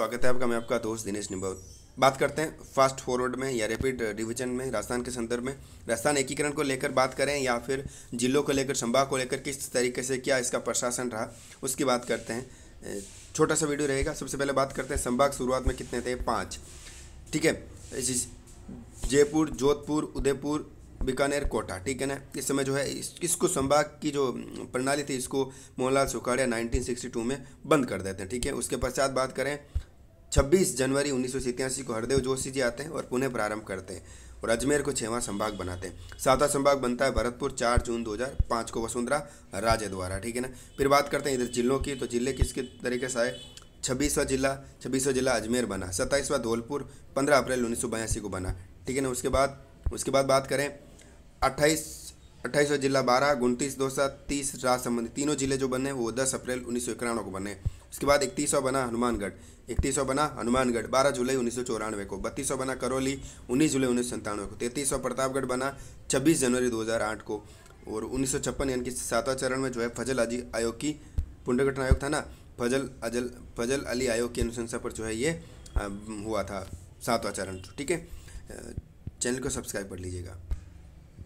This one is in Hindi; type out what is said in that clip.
स्वागत है आपका मैं आपका दोस्त दिनेश निबोध बात करते हैं फास्ट फॉरवर्ड में या रैपिड रिवीजन uh, में राजस्थान के संदर्भ में राजस्थान एकीकरण को लेकर बात करें या फिर जिलों को लेकर संभाग को लेकर किस तरीके से क्या इसका प्रशासन रहा उसकी बात करते हैं छोटा सा वीडियो रहेगा सबसे पहले बात करते हैं संभाग शुरुआत में कितने थे पाँच ठीक है जयपुर जोधपुर उदयपुर बीकानेर कोटा ठीक है ना इस समय जो है इस, इसको संभाग की जो प्रणाली थी इसको मोहनलाल सुखाड़िया 1962 में बंद कर देते हैं ठीक है उसके पश्चात बात करें छब्बीस जनवरी उन्नीस को हरदेव जोशी जी आते हैं और पुनः प्रारंभ करते हैं और अजमेर को छेवा संभाग बनाते हैं सातवा संभाग बनता है भरतपुर चार जून 2005 को वसुंधरा राजे द्वारा ठीक है ना फिर बात करते हैं इधर जिलों की तो जिले किसके तरीके से आए छब्बीसवा जिला छब्बीसवा जिला अजमेर बना सत्ताईसवा धौलपुर पंद्रह अप्रैल उन्नीस को बना ठीक है ना उसके बाद उसके बाद बात करें अट्ठाईस अट्ठाईस जिला बारह उनतीस दौसा तीस राज तीनों जिले जो बने वो दस अप्रैल उन्नीस को बने उसके बाद इकतीसवा बना हनुमानगढ़ इकतीसवा बना हनुमानगढ़ बारह जुलाई उन्नीस को सौ बना करौली उन्नीस जुलाई उन्नीस को सौ प्रतापगढ़ बना छब्बीस जनवरी आठ को और उन्नीस यानी कि सातवां चरण में जो है फजल अजी आयोग की पुनर्गठन आयोग था ना फजल अजल फजल अली आयोग की अनुशंसा पर जो है ये हुआ था सातवां चरण ठीक है चैनल को सब्सक्राइब कर लीजिएगा